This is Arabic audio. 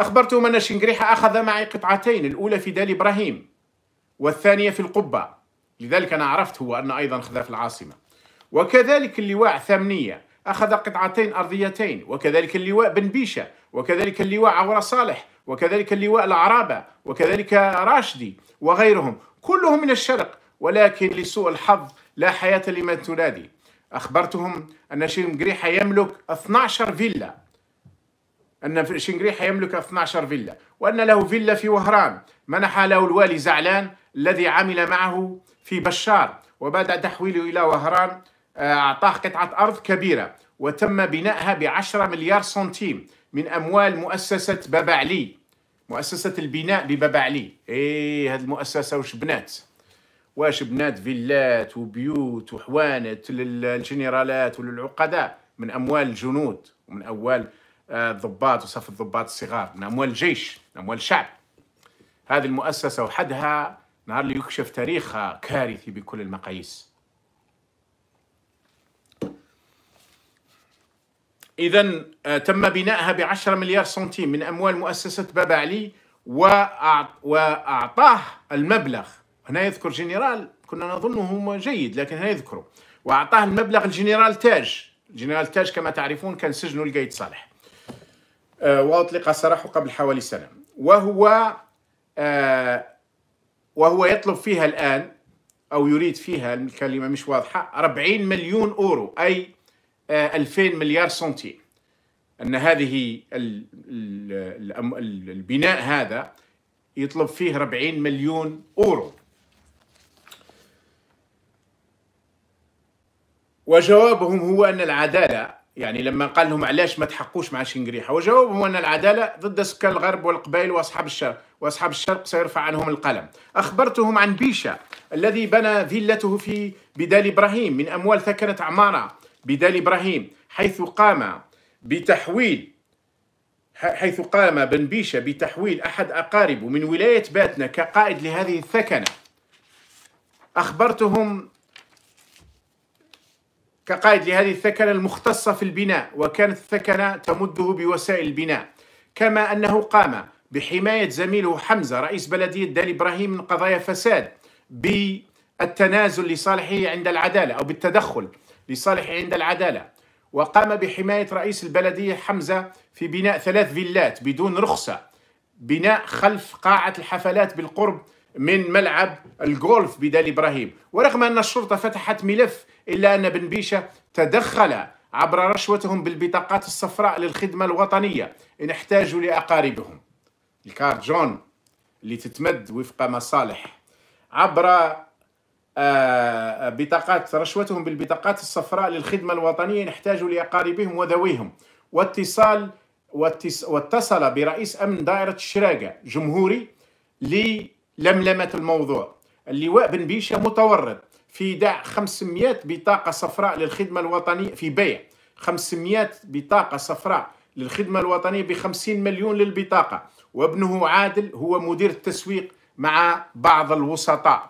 أخبرتهم أن شنقريحة أخذ معي قطعتين الأولى في دال إبراهيم والثانية في القبة لذلك أنا عرفت هو أن أيضا أخذ في العاصمة وكذلك اللواء ثمنية أخذ قطعتين أرضيتين وكذلك اللواء بن بيشة وكذلك اللواء عورة صالح وكذلك اللواء العرابة وكذلك راشدي وغيرهم كلهم من الشرق ولكن لسوء الحظ لا حياة لمن تنادي أخبرتهم أن شيم يملك 12 فيلا أن شنقريح يملك 12 فيلا وأن له فيلا في وهران منح له الوالي زعلان الذي عمل معه في بشار وبعد تحويله إلى وهران آه، أعطاه قطعة أرض كبيرة وتم بنائها ب 10 مليار سنتيم من أموال مؤسسة بابا علي مؤسسة البناء ببابا علي إيه هذه المؤسسة وش بنات واش بنات فيلات وبيوت وحوانت للجنرالات وللعقداء من أموال الجنود ومن أموال الضباط وصف الضباط الصغار من أموال الجيش من أموال الشعب هذه المؤسسة وحدها نهار اللي يكشف تاريخها كارثي بكل المقاييس إذا آه، تم بنائها ب 10 مليار سنتيم من أموال مؤسسة بابا علي وأعطاه المبلغ هنا يذكر جنرال كنا نظنه جيد لكن هنا يذكره وأعطاه المبلغ الجنرال تاج الجنرال تاج كما تعرفون كان سجنه لقيد صالح آه، وأطلق سراحه قبل حوالي سنة وهو آه، وهو يطلب فيها الآن أو يريد فيها الكلمة مش واضحة 40 مليون أورو أي 2000 آه، مليار سنتيم أن هذه البناء هذا يطلب فيه 40 مليون أورو وجوابهم هو أن العدالة يعني لما قال لهم علاش ما تحقوش مع شنقريحة وجاوبهم أن العدالة ضد سكان الغرب والقبائل وأصحاب الشرق وأصحاب الشرق سيرفع عنهم القلم أخبرتهم عن بيشا الذي بنى فيلته في بدال إبراهيم من أموال ثكنة عمارة بدال إبراهيم حيث قام بتحويل حيث قام بن بيشة بتحويل أحد أقاربه من ولاية باتنا كقائد لهذه الثكنة أخبرتهم كقائد لهذه الثكنة المختصة في البناء وكانت الثكنة تمده بوسائل البناء كما أنه قام بحماية زميله حمزة رئيس بلدية دال إبراهيم من قضايا فساد بالتنازل لصالحه عند العدالة أو بالتدخل لصالحه عند العدالة وقام بحماية رئيس البلدية حمزة في بناء ثلاث فيلات بدون رخصة بناء خلف قاعة الحفلات بالقرب من ملعب الجولف بدال إبراهيم ورغم أن الشرطة فتحت ملف إلا أن بن بيشة تدخل عبر رشوتهم بالبطاقات الصفراء للخدمة الوطنية إن احتاجوا لأقاربهم جون اللي تتمد وفق مصالح عبر آه، بطاقات رشوتهم بالبطاقات الصفراء للخدمة الوطنية نحتاج لأقاربهم وذويهم واتصال واتصل برئيس أمن دائرة الشراقة جمهوري لي لملمة الموضوع اللواء بن بيشة متورط في دع 500 بطاقة صفراء للخدمة الوطنية في بيع 500 بطاقة صفراء للخدمة الوطنية ب 50 مليون للبطاقة وابنه عادل هو مدير التسويق مع بعض الوسطاء